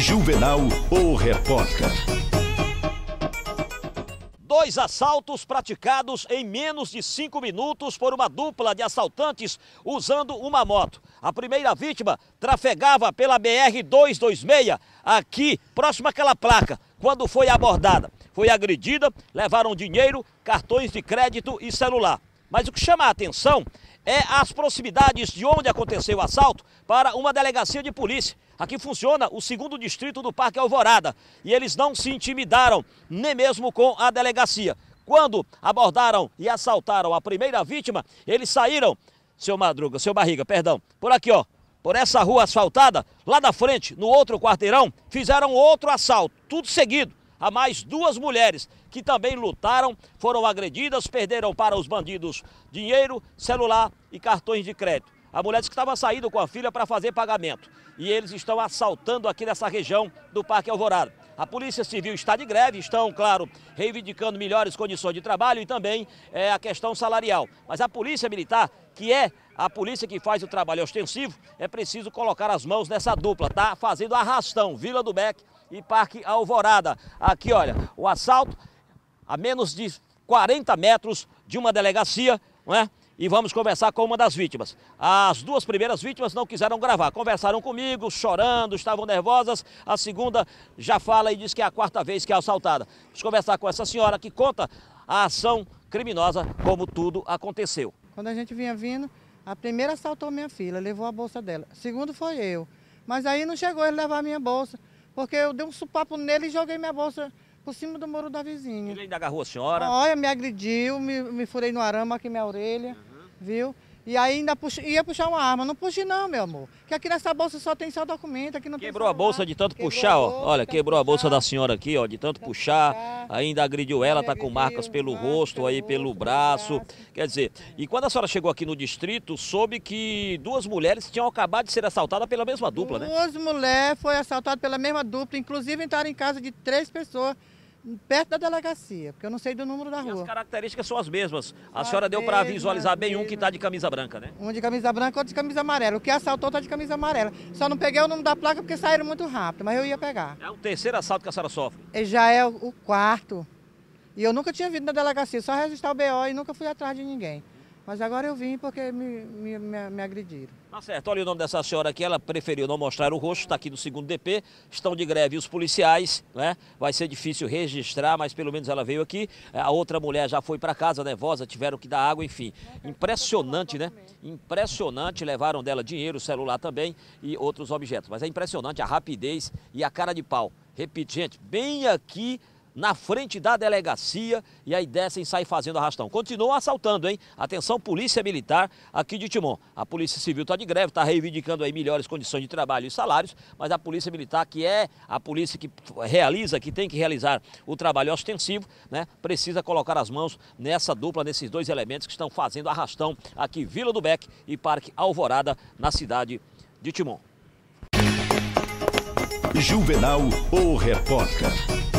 Juvenal, o repórter. Dois assaltos praticados em menos de cinco minutos por uma dupla de assaltantes usando uma moto. A primeira vítima trafegava pela BR-226, aqui próximo àquela placa, quando foi abordada. Foi agredida, levaram dinheiro, cartões de crédito e celular. Mas o que chama a atenção é as proximidades de onde aconteceu o assalto para uma delegacia de polícia. Aqui funciona o segundo distrito do Parque Alvorada e eles não se intimidaram nem mesmo com a delegacia. Quando abordaram e assaltaram a primeira vítima, eles saíram, seu Madruga, seu Barriga, perdão, por aqui ó, por essa rua asfaltada, lá da frente, no outro quarteirão, fizeram outro assalto, tudo seguido a mais duas mulheres que também lutaram, foram agredidas, perderam para os bandidos dinheiro, celular e cartões de crédito. A mulher disse que estava saindo com a filha para fazer pagamento. E eles estão assaltando aqui nessa região do Parque Alvorada. A Polícia Civil está de greve, estão, claro, reivindicando melhores condições de trabalho e também é, a questão salarial. Mas a Polícia Militar, que é a polícia que faz o trabalho ostensivo, é preciso colocar as mãos nessa dupla. Está fazendo arrastão Vila do Beck e Parque Alvorada. Aqui, olha, o assalto a menos de 40 metros de uma delegacia, não é? E vamos conversar com uma das vítimas. As duas primeiras vítimas não quiseram gravar, conversaram comigo, chorando, estavam nervosas. A segunda já fala e diz que é a quarta vez que é assaltada. Vamos conversar com essa senhora que conta a ação criminosa, como tudo aconteceu. Quando a gente vinha vindo, a primeira assaltou minha filha, levou a bolsa dela. A segunda foi eu. Mas aí não chegou ele levar a minha bolsa. Porque eu dei um supapo nele e joguei minha bolsa por cima do muro da vizinha. Ele ainda agarrou a senhora? Olha, me agrediu, me, me furei no arame aqui minha orelha, uhum. viu? E ainda ia puxar uma arma. Não puxe não, meu amor. Que aqui nessa bolsa só tem só documento, aqui não Quebrou a bolsa de tanto quebrou puxar, ó. Olha, quebrou a bolsa da senhora aqui, ó, de tanto puxar. puxar. Ainda agrediu ela, tá com marcas pelo rosto, aí pelo braço. Quer dizer, e quando a senhora chegou aqui no distrito, soube que duas mulheres tinham acabado de ser assaltadas pela mesma dupla, né? Duas mulheres foram assaltadas pela mesma dupla, inclusive entraram em casa de três pessoas perto da delegacia, porque eu não sei do número da e rua. as características são as mesmas. A senhora deu para visualizar bem mesmas. um que está de camisa branca, né? Um de camisa branca, outro de camisa amarela. O que assaltou está de camisa amarela. Só não peguei o número da placa porque saíram muito rápido, mas eu ia pegar. É o terceiro assalto que a senhora sofre? Já é o quarto. E eu nunca tinha vindo na delegacia, só registrar o BO e nunca fui atrás de ninguém. Mas agora eu vim porque me, me, me, me agrediram. Tá certo. Olha o nome dessa senhora aqui. Ela preferiu não mostrar o rosto. Está aqui no segundo DP. Estão de greve os policiais, né? Vai ser difícil registrar, mas pelo menos ela veio aqui. A outra mulher já foi para casa nervosa, tiveram que dar água, enfim. Impressionante, né? Impressionante. Levaram dela dinheiro, celular também e outros objetos. Mas é impressionante a rapidez e a cara de pau. Repito, gente, bem aqui na frente da delegacia e aí descem e saem fazendo arrastão. Continuam assaltando, hein? Atenção, Polícia Militar aqui de Timon. A Polícia Civil está de greve, está reivindicando aí melhores condições de trabalho e salários, mas a Polícia Militar, que é a polícia que realiza, que tem que realizar o trabalho ostensivo, né? Precisa colocar as mãos nessa dupla, nesses dois elementos que estão fazendo arrastão aqui Vila do Beck e Parque Alvorada, na cidade de Timon. Juvenal, o repórter.